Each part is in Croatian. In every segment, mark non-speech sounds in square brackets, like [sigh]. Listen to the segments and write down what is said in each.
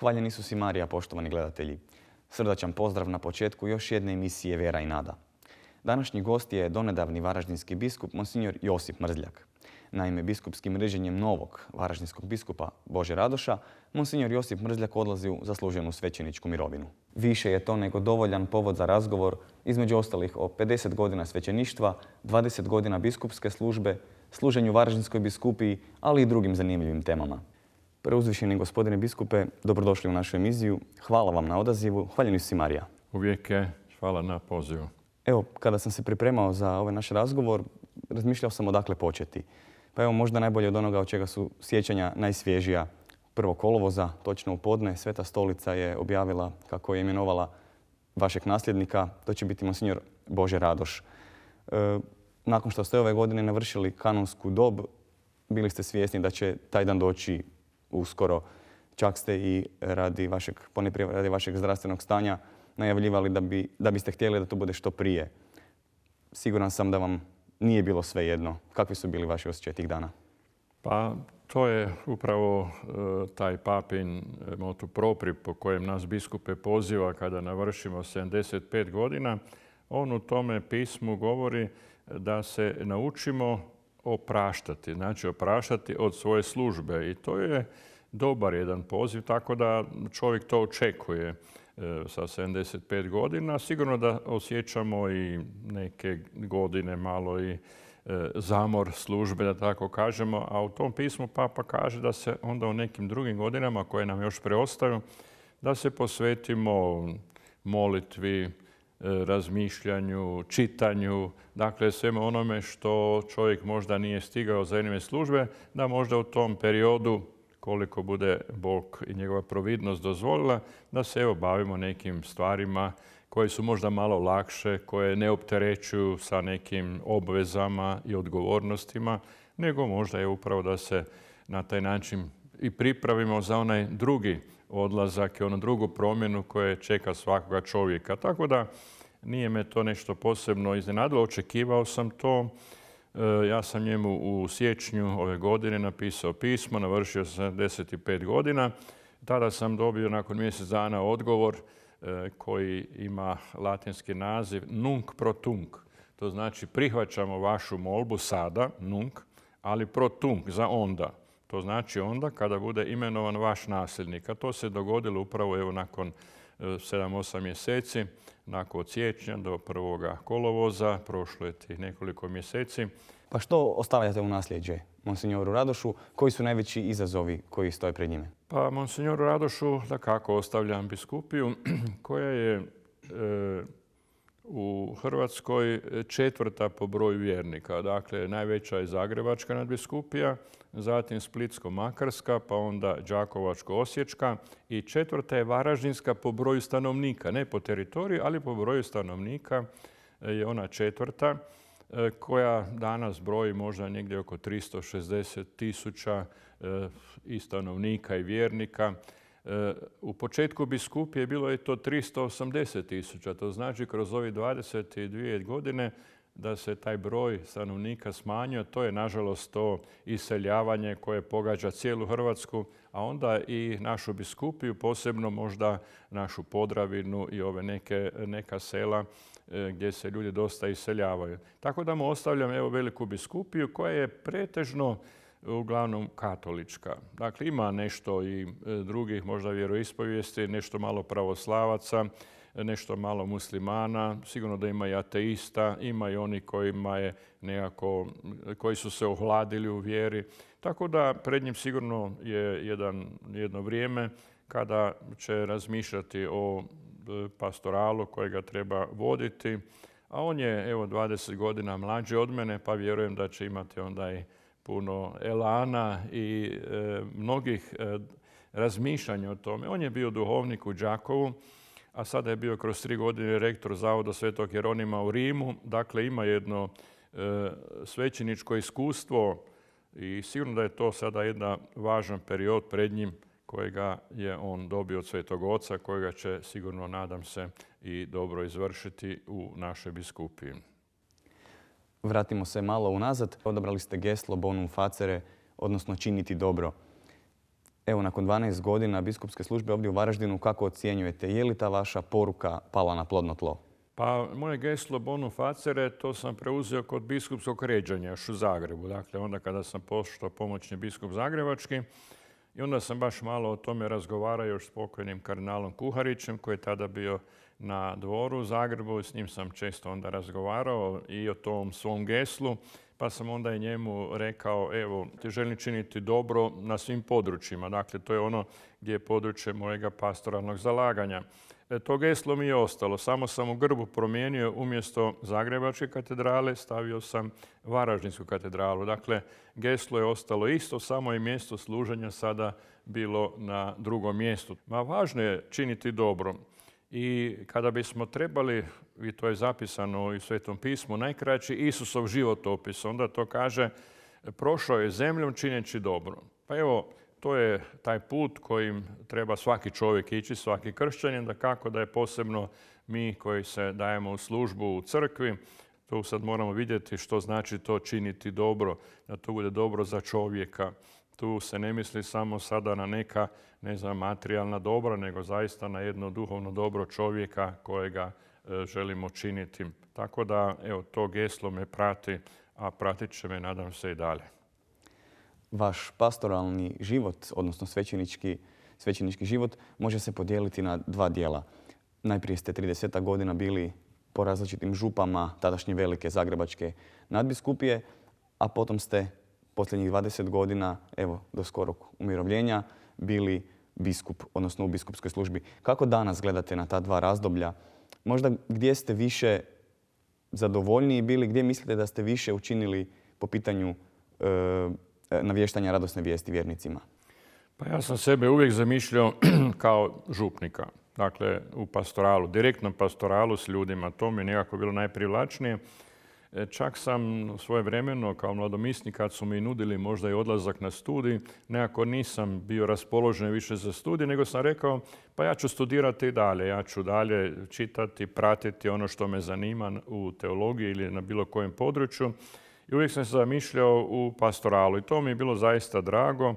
Hvaljen Isus i Marija, poštovani gledatelji. Srdačan pozdrav na početku još jedne emisije Vera i Nada. Današnji gost je donedavni varaždinski biskup Monsignor Josip Mrzljak. Naime, biskupskim reženjem novog varaždinskog biskupa Bože Radoša, Monsignor Josip Mrzljak odlazi u zasluženu svećeničku mirovinu. Više je to nego dovoljan povod za razgovor između ostalih o 50 godina svećeništva, 20 godina biskupske službe, služenju varaždinskoj biskupiji, ali i drugim zanimljivim temama. Preuzvišeni gospodine biskupe, dobrodošli u našu emiziju. Hvala vam na odazivu. Hvaljeni si Marija. Uvijek je. Hvala na pozivu. Evo, kada sam se pripremao za ovaj naš razgovor, razmišljao sam odakle početi. Pa evo, možda najbolje od onoga od čega su sjećanja najsvježija. Prvo kolovoza, točno u podne, Sveta stolica je objavila kako je imenovala vašeg nasljednika. To će biti monsignor Bože Radoš. E, nakon što ste ove godine navršili kanonsku dob, bili ste svjesni da će taj dan doći uskoro. Čak ste i radi vašeg, radi vašeg zdravstvenog stanja najavljivali da, bi, da biste htjeli da to bude što prije. Siguran sam da vam nije bilo sve jedno. Kakvi su bili vaši osjećaj tih dana? Pa to je upravo e, taj papin e, motu propri po kojem nas biskupe poziva kada navršimo 75 godina. On u tome pismu govori da se naučimo opraštati, znači opraštati od svoje službe i to je dobar jedan poziv, tako da čovjek to očekuje e, sa 75 godina. Sigurno da osjećamo i neke godine malo i e, zamor službe, da tako kažemo, a u tom pismu Papa kaže da se onda u nekim drugim godinama koje nam još preostaju, da se posvetimo molitvi, E, razmišljanju, čitanju, dakle svemu onome što čovjek možda nije stigao za službe, da možda u tom periodu koliko bude Bog i njegova providnost dozvolila, da se evo bavimo nekim stvarima koje su možda malo lakše, koje ne opterećuju sa nekim obvezama i odgovornostima, nego možda je upravo da se na taj način i pripravimo za onaj drugi odlazak i onu drugu promjenu koja čeka svakoga čovjeka. Tako da nije me to nešto posebno iznenadilo, očekivao sam to. E, ja sam njemu u siječnju ove godine napisao pismo, navršio sam 75 godina. Tada sam dobio nakon mjesec dana odgovor e, koji ima latinski naziv nunc pro tunc. To znači prihvaćamo vašu molbu sada, nunc, ali pro tunc, za onda. To znači onda kada bude imenovan vaš nasljednik. A to se dogodilo upravo evo nakon 7-8 e, mjeseci, nakon siječnja do prvoga kolovoza, prošlo je tih nekoliko mjeseci. Pa što ostavljate u nasljeđe monsignoru Radošu? Koji su najveći izazovi koji stoje pred njime? Pa monsignoru Radošu da kako ostavljam biskupiju [clears throat] koja je e, u Hrvatskoj e, četvrta po broju vjernika. Dakle, najveća je Zagrebačka nadbiskupija, zatim Splitsko-Makarska, pa onda Đakovačko-Osječka i četvrta je Varaždinska po broju stanovnika. Ne po teritoriju, ali po broju stanovnika e, je ona četvrta e, koja danas broji možda negdje oko 360 tisuća i stanovnika i vjernika. U početku biskupije bilo je to 380 tisuća, to znači kroz ove 22 godine da se taj broj stanovnika smanjio. To je nažalost to iseljavanje koje pogađa cijelu Hrvatsku, a onda i našu biskupiju, posebno možda našu Podravinu i ove neka sela e, gdje se ljudi dosta iseljavaju. Tako da mu ostavljam evo veliku biskupiju koja je pretežno uglavnom katolička. Dakle, ima nešto i e, drugih možda vjeroispovijesti, nešto malo pravoslavaca, nešto malo muslimana, sigurno da ima i ateista, ima i oni kojima je nekako, koji su se ohladili u vjeri. Tako da pred njim sigurno je jedan, jedno vrijeme kada će razmišljati o e, pastoralu kojega treba voditi. A on je evo 20 godina mlađi od mene, pa vjerujem da će imati onda i puno elana i e, mnogih e, razmišljanja o tome. On je bio duhovnik u Đakovu, a sada je bio kroz tri godine rektor Zavoda Svetog Jeronima u Rimu. Dakle, ima jedno e, svećeničko iskustvo i sigurno da je to sada jedan važan period pred njim kojega je on dobio od Svetog Oca, kojega će sigurno, nadam se, i dobro izvršiti u našoj biskupiji. Vratimo se malo unazad. Odabrali ste geslo bonum facere, odnosno činiti dobro. Evo, nakon 12 godina biskupske službe ovdje u Varaždinu, kako ocjenjujete? Je li ta vaša poruka pala na plodno tlo? Pa moje geslo bonum facere to sam preuzeo kod biskupskog ređanja još u Zagrebu. Dakle, onda kada sam pošto pomoćni biskup Zagrebački i onda sam baš malo o tome razgovarao još s pokojnim kardinalom Kuharićem koji je tada bio na dvoru u Zagrebu, s njim sam često onda razgovarao i o tom svom geslu, pa sam onda i njemu rekao, evo, ti želim činiti dobro na svim područjima. Dakle, to je ono gdje je područje mojega pastoralnog zalaganja. E, to geslo mi je ostalo, samo sam u grbu promijenio umjesto Zagrebačke katedrale, stavio sam Varaždinsku katedralu. Dakle, geslo je ostalo isto, samo je mjesto služenja sada bilo na drugom mjestu. Ma važno je činiti dobro. I kada bismo trebali, i to je zapisano i u Svetom pismu, najkraći Isusov životopis, onda to kaže prošao je zemljom čineći dobro. Pa evo, to je taj put kojim treba svaki čovjek ići, svaki kršćanin, da kako da je posebno mi koji se dajemo u službu u crkvi, tu sad moramo vidjeti što znači to činiti dobro, da to bude dobro za čovjeka tu se ne misli samo sada na neka ne znam, materijalna dobra, nego zaista na jedno duhovno dobro čovjeka kojega e, želimo činiti. Tako da, evo, to geslo me prati, a pratit će me, nadam se, i dalje. Vaš pastoralni život, odnosno svećenički, svećenički život, može se podijeliti na dva dijela. Najprije ste 30 godina bili po različitim župama tadašnje velike zagrebačke nadbiskupije, a potom ste posljednjih 20 godina, evo, do skorog umirovljenja, bili biskup, odnosno u biskupskoj službi. Kako danas gledate na ta dva razdoblja? Možda gdje ste više zadovoljniji bili, gdje mislite da ste više učinili po pitanju e, navještanja radosne vijesti vjernicima? Pa ja sam sebe uvijek zamišljao [clears throat] kao župnika. Dakle, u pastoralu, direktnom pastoralu s ljudima. To mi je nekako bilo najprivlačnije. E, čak sam svoje vremeno kao mladomisnik kad su mi nudili možda i odlazak na studij, nekako nisam bio raspoložen više za studij, nego sam rekao pa ja ću studirati i dalje, ja ću dalje čitati, pratiti ono što me zanima u teologiji ili na bilo kojem području. I uvijek sam se zamišljao u pastoralu i to mi je bilo zaista drago.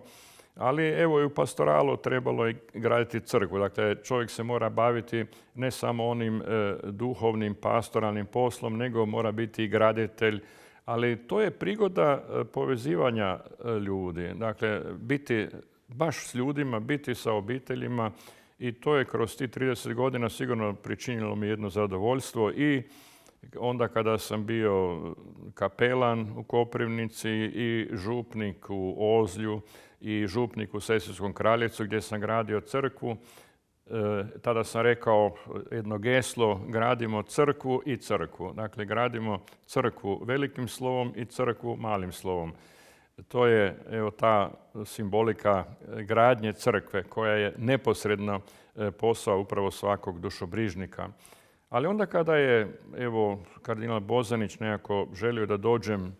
Ali evo i u pastoralu trebalo je graditi crkvu. Dakle, čovjek se mora baviti ne samo onim e, duhovnim pastoralnim poslom, nego mora biti i graditelj. Ali to je prigoda e, povezivanja e, ljudi. Dakle, biti baš s ljudima, biti sa obiteljima i to je kroz ti 30 godina sigurno pričinilo mi jedno zadovoljstvo i onda kada sam bio kapelan u Koprivnici i župnik u Ozlju, i župnik u Sesijskom kraljecu gdje sam gradio crkvu. E, tada sam rekao jedno geslo, gradimo crkvu i crkvu. Dakle, gradimo crkvu velikim slovom i crkvu malim slovom. To je evo, ta simbolika e, gradnje crkve koja je neposredno e, posao upravo svakog dušobrižnika. Ali onda kada je evo, kardinal Bozanić nekako želio da dođem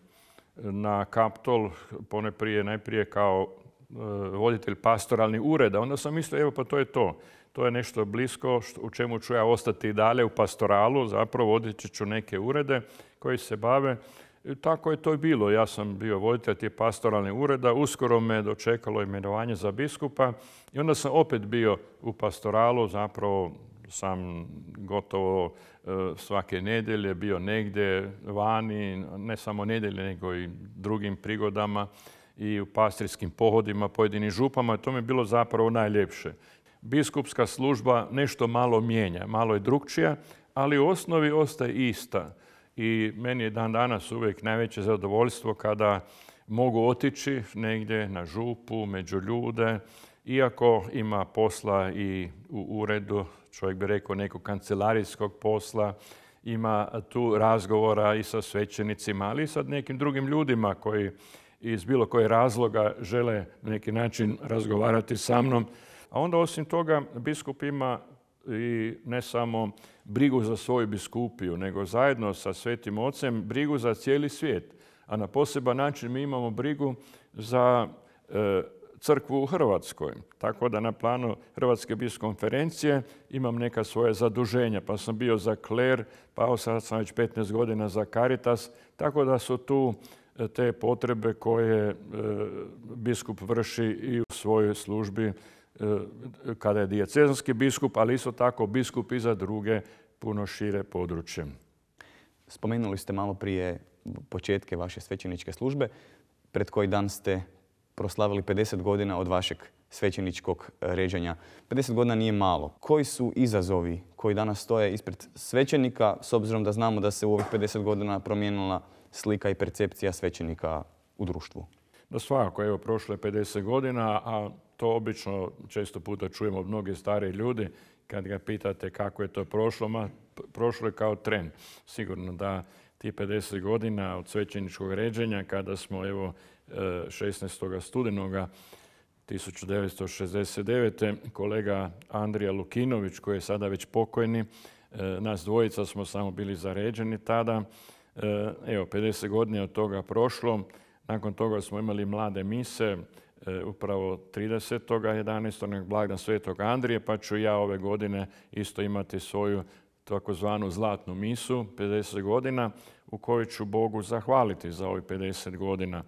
na Kaptol, pone prije, najprije kao E, voditelj pastoralnih ureda, onda sam mislio, evo pa to je to. To je nešto blisko u čemu ću ja ostati i dalje u pastoralu, zapravo vodit ću neke urede koji se bave. I tako je to i bilo. Ja sam bio voditelj tih pastoralnih ureda, uskoro me dočekalo imenovanje za biskupa i onda sam opet bio u pastoralu, zapravo sam gotovo e, svake nedelje bio negdje vani, ne samo nedjelje nego i drugim prigodama i u pastirskim pohodima, pojedinim župama. To mi je bilo zapravo najljepše. Biskupska služba nešto malo mijenja, malo je drugčija, ali u osnovi ostaje ista. I meni je dan danas uvijek najveće zadovoljstvo kada mogu otići negdje na župu, među ljude, iako ima posla i u uredu, čovjek bi rekao nekog kancelarijskog posla, ima tu razgovora i sa svećenicima, ali i sa nekim drugim ljudima koji iz bilo koje razloga žele na neki način razgovarati sa mnom. A onda osim toga biskup ima i ne samo brigu za svoju biskupiju, nego zajedno sa Svetim Ocem brigu za cijeli svijet. A na poseban način mi imamo brigu za e, crkvu u Hrvatskoj. Tako da na planu Hrvatske biskonferencije imam neka svoja zaduženja. Pa sam bio za Kler, pa sam već 15 godina za Caritas. Tako da su tu E, te potrebe koje e, biskup vrši i u svojoj službi e, kada je dijecezanski biskup, ali isto tako biskup i za druge puno šire područje. Spomenuli ste malo prije početke vaše svećeničke službe, pred koji dan ste proslavili 50 godina od vašeg svećeničkog ređanja. 50 godina nije malo. Koji su izazovi koji danas stoje ispred svećenika, s obzirom da znamo da se u ovih 50 godina promijenila slika i percepcija svećenika u društvu? No svakako, evo, prošle 50 godina, a to obično često puta čujemo od mnoge ljudi kad ga pitate kako je to prošlo, ma prošlo je kao tren. Sigurno da ti 50 godina od svećeničkog ređenja kada smo evo 16. Eh, studenoga 1969. kolega Andrija Lukinović koji je sada već pokojni, eh, nas dvojica smo samo bili zaređeni tada Eh, evo, 50 godina od toga prošlo. Nakon toga smo imali mlade mise, eh, upravo 30.11. 11. blagdan Svetog Andrije, pa ću ja ove godine isto imati svoju takozvanu zlatnu misu, 50 godina, u kojoj ću Bogu zahvaliti za ovih 50 godina.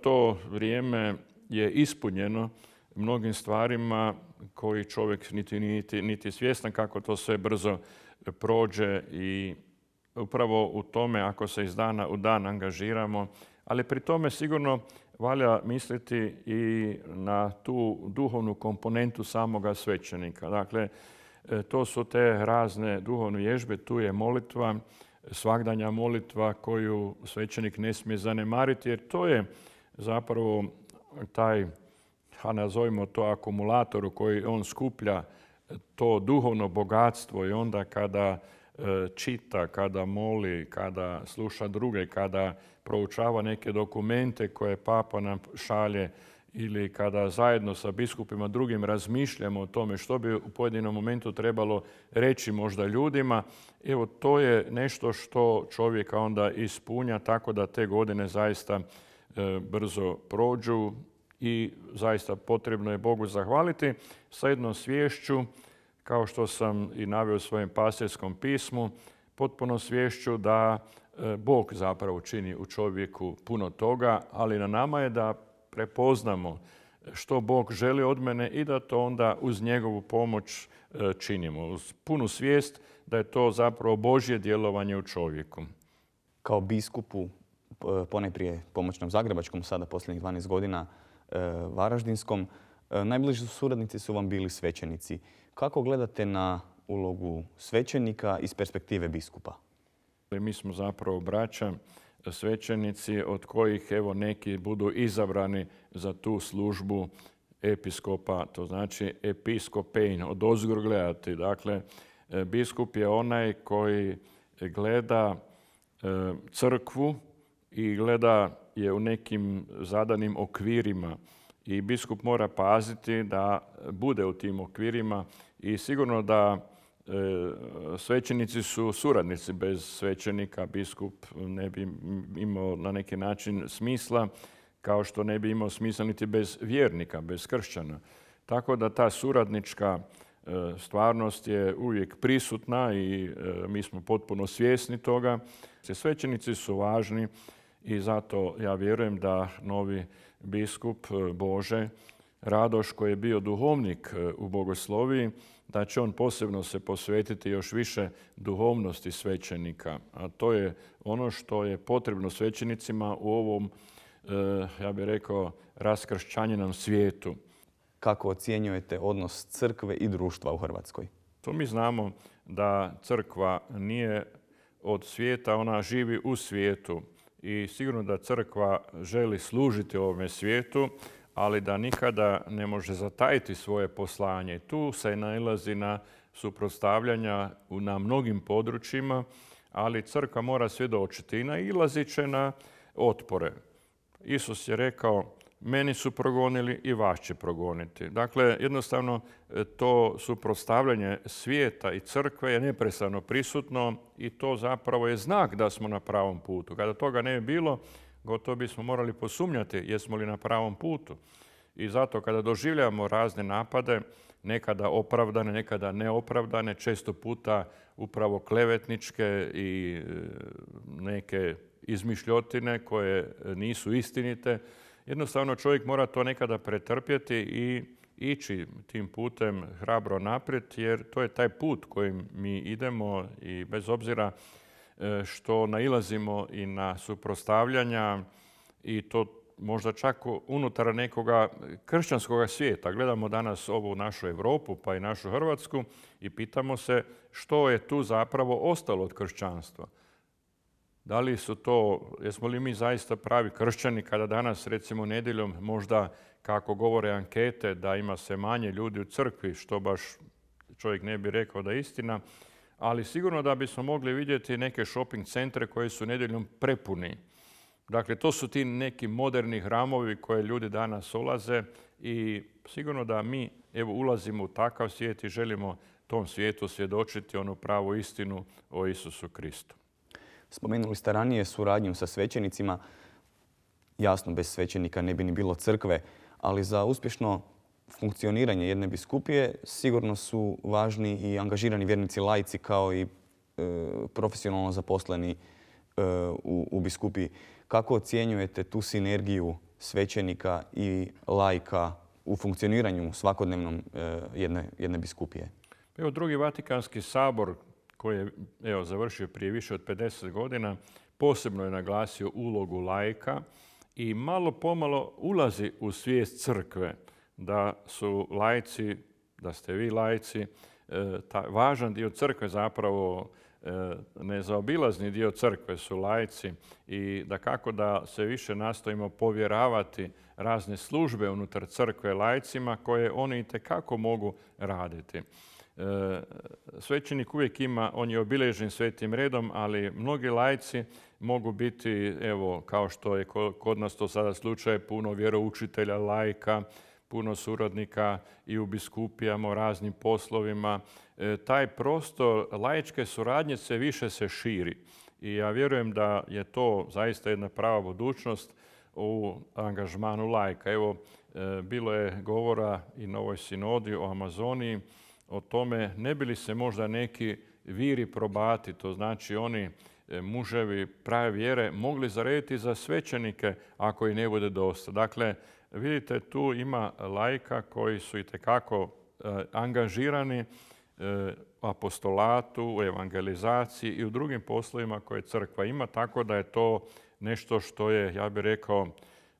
To vrijeme je ispunjeno mnogim stvarima koji čovjek niti, niti, niti svjestan kako to sve brzo prođe i upravo u tome ako se iz dana u dan angažiramo, ali pri tome sigurno valja misliti i na tu duhovnu komponentu samoga svećenika. Dakle, e, to su te razne duhovne ježbe, tu je molitva, svagdanja molitva koju svećenik ne smije zanemariti, jer to je zapravo taj, ha nazovimo to akumulator u koji on skuplja to duhovno bogatstvo i onda kada E, čita, kada moli, kada sluša druge, kada proučava neke dokumente koje papa nam šalje ili kada zajedno sa biskupima drugim razmišljamo o tome što bi u pojedinom momentu trebalo reći možda ljudima, evo to je nešto što čovjeka onda ispunja tako da te godine zaista e, brzo prođu i zaista potrebno je Bogu zahvaliti sa jednom sviješću kao što sam i navio u svojem pastirskom pismu, potpuno svješću da e, Bog zapravo čini u čovjeku puno toga, ali na nama je da prepoznamo što Bog želi od mene i da to onda uz njegovu pomoć e, činimo. Uz punu svijest da je to zapravo Božje djelovanje u čovjeku. Kao biskupu, e, ponajprije pomoćnom Zagrebačkom, sada posljednjih 12 godina Varaždinskom, najbliži suradnici su vam bili svećenici. Kako gledate na ulogu svećenika iz perspektive biskupa? Mi smo zapravo braća svećenici od kojih evo neki budu izabrani za tu službu episkopa, to znači episkopejn, od ozgur gledati. Dakle, e, biskup je onaj koji gleda e, crkvu i gleda je u nekim zadanim okvirima i biskup mora paziti da bude u tim okvirima i sigurno da e, svećenici su suradnici. Bez svećenika biskup ne bi imao na neki način smisla kao što ne bi imao smisla niti bez vjernika, bez kršćana. Tako da ta suradnička e, stvarnost je uvijek prisutna i e, mi smo potpuno svjesni toga. Svećenici su važni i zato ja vjerujem da novi biskup e, Bože Radoš koji je bio duhovnik e, u bogosloviji, da će on posebno se posvetiti još više duhovnosti svećenika. A to je ono što je potrebno svećenicima u ovom, e, ja bih rekao, raskršćanjenom svijetu. Kako ocjenjujete odnos crkve i društva u Hrvatskoj? To mi znamo da crkva nije od svijeta, ona živi u svijetu i sigurno da crkva želi služiti ovome svijetu, ali da nikada ne može zatajiti svoje poslanje. Tu se nalazi na suprostavljanja na mnogim područjima, ali crkva mora svjedočiti i nailazit će na otpore. Isus je rekao, meni su progonili i vas će progoniti. Dakle, jednostavno e, to suprotstavljanje svijeta i crkve je neprestano prisutno i to zapravo je znak da smo na pravom putu. Kada toga ne bi bilo, gotovo bismo morali posumnjati jesmo li na pravom putu. I zato kada doživljamo razne napade, nekada opravdane, nekada neopravdane, često puta upravo klevetničke i e, neke izmišljotine koje nisu istinite, Jednostavno čovjek mora to nekada pretrpjeti i ići tim putem hrabro naprijed, jer to je taj put kojim mi idemo i bez obzira e, što nailazimo i na suprostavljanja i to možda čak unutar nekoga kršćanskoga svijeta. Gledamo danas ovu našu Europu pa i našu Hrvatsku i pitamo se što je tu zapravo ostalo od kršćanstva. Da li su to, jesmo li mi zaista pravi kršćani kada danas recimo nedjeljom možda kako govore ankete da ima se manje ljudi u crkvi, što baš čovjek ne bi rekao da je istina, ali sigurno da bismo mogli vidjeti neke shopping centre koji su nedjeljom prepuni. Dakle, to su ti neki moderni hramovi koje ljudi danas ulaze i sigurno da mi evo, ulazimo u takav svijet i želimo tom svijetu svjedočiti onu pravu istinu o Isusu Kristu. Spomenuli ste ranije suradnju sa svećenicima. Jasno, bez svećenika ne bi ni bilo crkve, ali za uspješno funkcioniranje jedne biskupije sigurno su važni i angažirani vjernici lajci kao i e, profesionalno zaposleni e, u, biskupiji. Kako ocjenjujete tu sinergiju svećenika i lajka u funkcioniranju svakodnevnom e, jedne, jedne biskupije? Pa evo drugi Vatikanski sabor koji je evo, završio prije više od 50 godina, posebno je naglasio ulogu lajka i malo pomalo ulazi u svijest crkve da su lajci, da ste vi lajci, e, ta, važan dio crkve zapravo e, nezaobilazni dio crkve su lajci i da kako da se više nastojimo povjeravati razne službe unutar crkve lajcima koje oni i mogu raditi. E, svećenik uvijek ima, on je obilježen svetim redom, ali mnogi lajci mogu biti, evo, kao što je kod nas to sada slučaj, puno vjeroučitelja, lajka, puno suradnika i u biskupijama, raznim poslovima. E, taj prostor laičke suradnje se više se širi. I ja vjerujem da je to zaista jedna prava budućnost u angažmanu lajka. Evo, e, bilo je govora i na ovoj sinodi o Amazoniji, o tome ne bi li se možda neki viri probati, to znači oni e, muževi prave vjere, mogli zarediti za svećenike ako i ne bude dosta. Dakle, vidite, tu ima lajka koji su i tekako e, angažirani u e, apostolatu, u evangelizaciji i u drugim poslovima koje crkva ima, tako da je to nešto što je, ja bih rekao,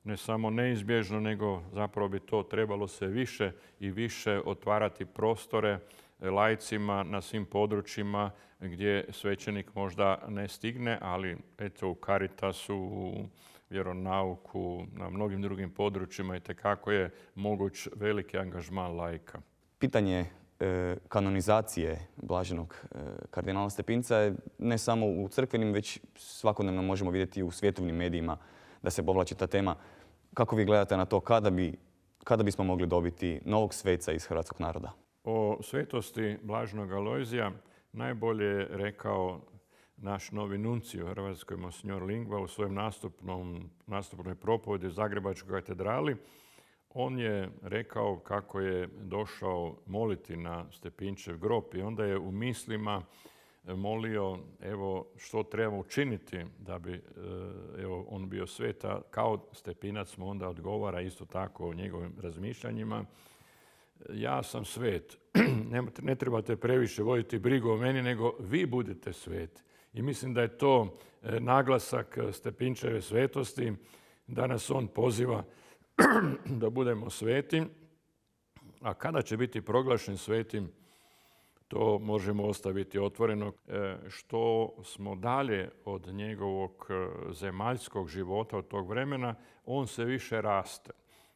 ne samo neizbježno, nego zapravo bi to trebalo se više i više otvarati prostore e, lajcima na svim područjima gdje svećenik možda ne stigne, ali eto u Caritasu, u vjeronauku, na mnogim drugim područjima i tekako je moguć veliki angažman lajka. Pitanje e, kanonizacije blaženog e, kardinala Stepinca je ne samo u crkvenim, već svakodnevno možemo vidjeti u svjetovnim medijima da se povlači ta tema. Kako vi gledate na to kada, bi, kada bismo mogli dobiti novog sveca iz hrvatskog naroda? O svetosti Blažnog Alojzija najbolje je rekao naš novi nunci u Hrvatskoj, monsignor Lingva, u svojem nastupnoj propovedi u Zagrebačkoj katedrali. On je rekao kako je došao moliti na Stepinčev grob i onda je u mislima molio evo što treba učiniti da bi e, evo, on bio sveta, kao Stepinac mu onda odgovara isto tako o njegovim razmišljanjima. Ja sam svet, [clears throat] ne trebate previše voditi brigu o meni, nego vi budete svet. I mislim da je to e, naglasak e, Stepinčeve svetosti, Danas on poziva [clears throat] da budemo sveti. A kada će biti proglašen svetim, to možemo ostaviti otvoreno e, što smo dalje od njegovog e, zemaljskog života, od tog vremena, on se više raste.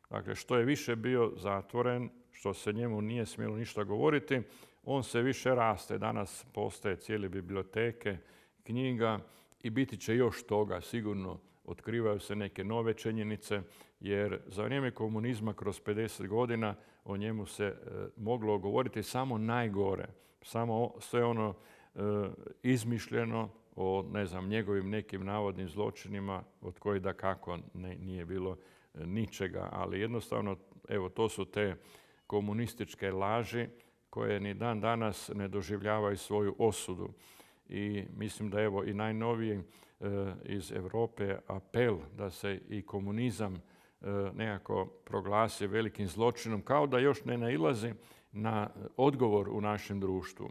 Dakle, što je više bio zatvoren, što se njemu nije smjelo ništa govoriti, on se više raste. Danas postaje cijeli biblioteke, knjiga i biti će još toga sigurno. Otkrivaju se neke nove činjenice, jer za vrijeme komunizma kroz 50 godina o njemu se e, moglo govoriti samo najgore, samo sve ono e, izmišljeno o ne znam, njegovim nekim navodnim zločinima od kojih da kako nije bilo e, ničega, ali jednostavno evo to su te komunističke laži koje ni dan danas ne doživljavaju svoju osudu. I mislim da evo i najnoviji iz Europe apel da se i komunizam E, nekako proglasi velikim zločinom, kao da još ne nailazi na odgovor u našem društvu.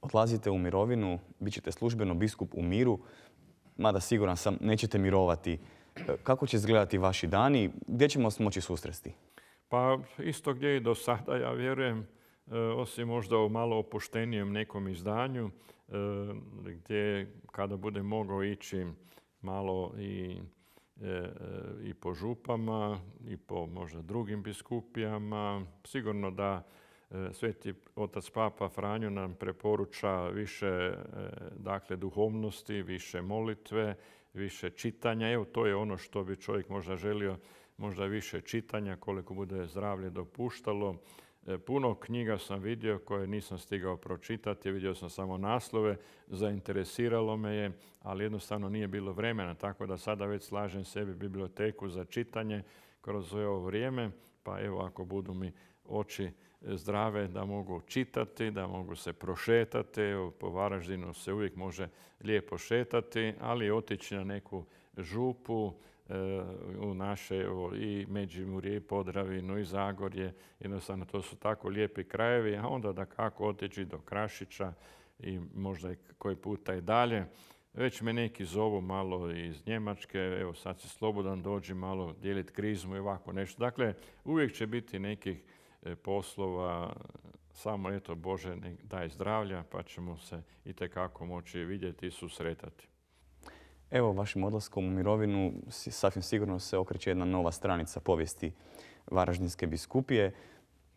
Odlazite u mirovinu, bit ćete službeno biskup u miru, mada siguran sam nećete mirovati. E, kako će izgledati vaši dani? Gdje ćemo se moći susresti? Pa isto gdje i do sada, ja vjerujem, e, osim možda u malo opuštenijem nekom izdanju, gdje kada bude mogao ići malo i E, e, i po župama i po možda drugim biskupijama. Sigurno da e, Sveti otac Papa Franjo nam preporuča više dakle, duhovnosti, više molitve, više čitanja. Evo, to je ono što bi čovjek možda želio, možda više čitanja, koliko bude zdravlje dopuštalo, E, puno knjiga sam vidio koje nisam stigao pročitati, vidio sam samo naslove, zainteresiralo me je, ali jednostavno nije bilo vremena, tako da sada već slažem sebi biblioteku za čitanje kroz ovo vrijeme, pa evo ako budu mi oči zdrave da mogu čitati, da mogu se prošetati, evo, po Varaždinu se uvijek može lijepo šetati, ali otići na neku župu, E, u naše i Međimurje, i Podravinu, i Zagorje. Jednostavno, to su tako lijepi krajevi, a onda da kako otići do Krašića i možda koji puta i dalje. Već me neki zovu malo iz Njemačke, evo sad si slobodan, dođi malo dijeliti krizmu i ovako nešto. Dakle, uvijek će biti nekih e, poslova, samo eto Bože daj zdravlja pa ćemo se i moći vidjeti i susretati. Evo, vašim odlaskom u mirovinu sasvim sigurno se okreće jedna nova stranica povijesti Varaždinske biskupije.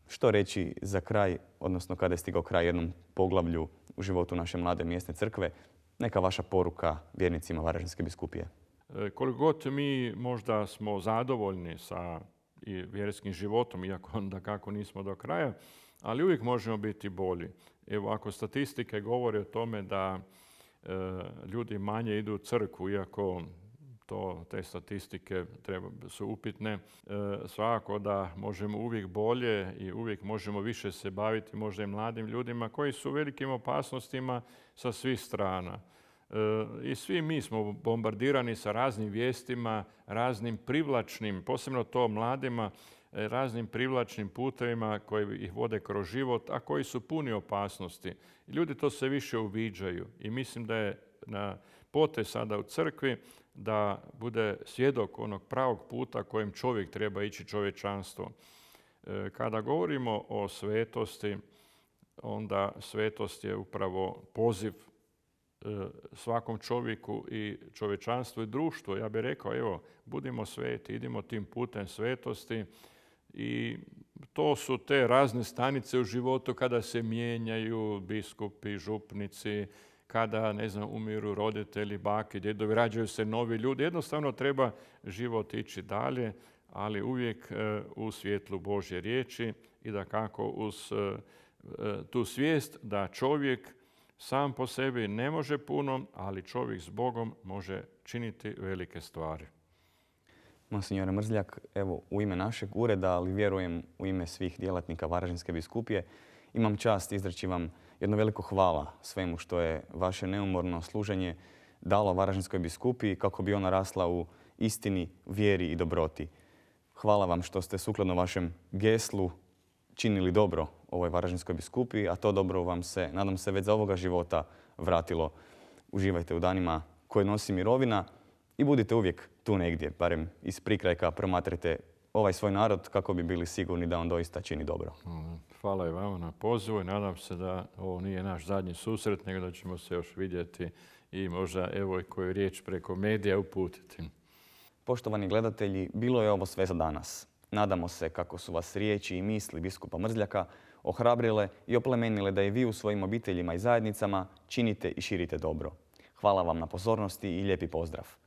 Što reći za kraj, odnosno kada je stigao kraj jednom poglavlju u životu naše mlade mjesne crkve, neka vaša poruka vjernicima Varaždinske biskupije? E, koliko god mi možda smo zadovoljni sa vjerskim životom, iako [laughs] onda kako nismo do kraja, ali uvijek možemo biti bolji. Evo, ako statistike govore o tome da E, ljudi manje idu u crkvu, iako to, te statistike su upitne. E, Svako da možemo uvijek bolje i uvijek možemo više se baviti možda i mladim ljudima koji su u velikim opasnostima sa svih strana. E, I svi mi smo bombardirani sa raznim vijestima, raznim privlačnim, posebno to mladima, raznim privlačnim putevima koji ih vode kroz život, a koji su puni opasnosti. Ljudi to sve više uviđaju i mislim da je na pote sada u crkvi da bude svjedok onog pravog puta kojem čovjek treba ići čovječanstvo. E, kada govorimo o svetosti, onda svetost je upravo poziv e, svakom čovjeku i čovječanstvu i društvu. Ja bih rekao, evo, budimo sveti, idimo tim putem svetosti, i to su te razne stanice u životu kada se mijenjaju biskupi, župnici, kada ne znam, umiru roditelji, baki, djedovi, rađaju se novi ljudi. Jednostavno treba život ići dalje, ali uvijek e, u svjetlu Božje riječi i da kako uz e, e, tu svijest da čovjek sam po sebi ne može puno, ali čovjek s Bogom može činiti velike stvari. Monsignore Mrzljak, evo u ime našeg ureda, ali vjerujem u ime svih djelatnika Varaždinske biskupije, imam čast izreći vam jedno veliko hvala svemu što je vaše neumorno služenje dalo Varaždinskoj biskupiji kako bi ona rasla u istini, vjeri i dobroti. Hvala vam što ste sukladno vašem geslu činili dobro ovoj Varaždinskoj biskupiji, a to dobro vam se, nadam se, već za ovoga života vratilo. Uživajte u danima koje nosi mirovina i budite uvijek tu negdje, barem iz prikrajka promatrite ovaj svoj narod kako bi bili sigurni da on doista čini dobro. Mhm. Hvala i vama na pozivu i nadam se da ovo nije naš zadnji susret, nego da ćemo se još vidjeti i možda evo i koju riječ preko medija uputiti. Poštovani gledatelji, bilo je ovo sve za danas. Nadamo se kako su vas riječi i misli biskupa Mrzljaka ohrabrile i oplemenile da i vi u svojim obiteljima i zajednicama činite i širite dobro. Hvala vam na pozornosti i lijepi pozdrav.